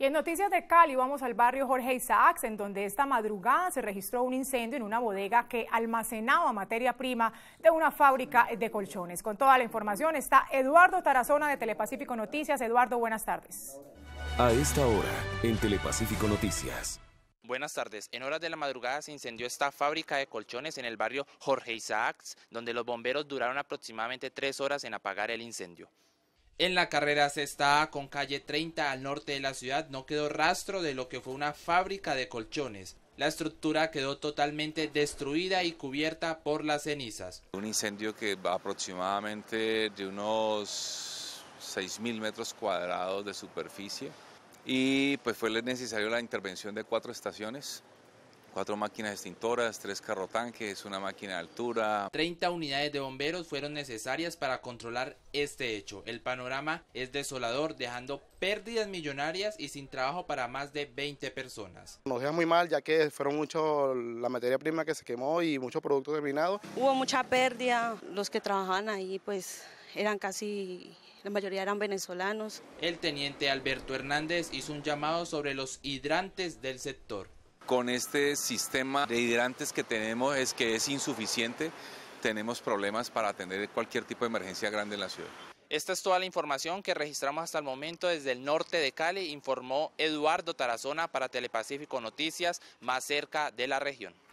Y en noticias de Cali vamos al barrio Jorge Isaacs, en donde esta madrugada se registró un incendio en una bodega que almacenaba materia prima de una fábrica de colchones. Con toda la información está Eduardo Tarazona de Telepacífico Noticias. Eduardo, buenas tardes. A esta hora, en Telepacífico Noticias. Buenas tardes. En horas de la madrugada se incendió esta fábrica de colchones en el barrio Jorge Isaacs, donde los bomberos duraron aproximadamente tres horas en apagar el incendio. En la carrera está con calle 30 al norte de la ciudad no quedó rastro de lo que fue una fábrica de colchones. La estructura quedó totalmente destruida y cubierta por las cenizas. Un incendio que va aproximadamente de unos 6.000 metros cuadrados de superficie y pues fue necesario la intervención de cuatro estaciones cuatro máquinas extintoras, tres carrotanques, una máquina de altura. 30 unidades de bomberos fueron necesarias para controlar este hecho. El panorama es desolador, dejando pérdidas millonarias y sin trabajo para más de 20 personas. Nos deja muy mal ya que fueron mucho la materia prima que se quemó y muchos productos terminados. Hubo mucha pérdida, los que trabajaban ahí pues eran casi la mayoría eran venezolanos. El teniente Alberto Hernández hizo un llamado sobre los hidrantes del sector con este sistema de hidrantes que tenemos es que es insuficiente. Tenemos problemas para atender cualquier tipo de emergencia grande en la ciudad. Esta es toda la información que registramos hasta el momento desde el norte de Cali, informó Eduardo Tarazona para Telepacífico Noticias, más cerca de la región.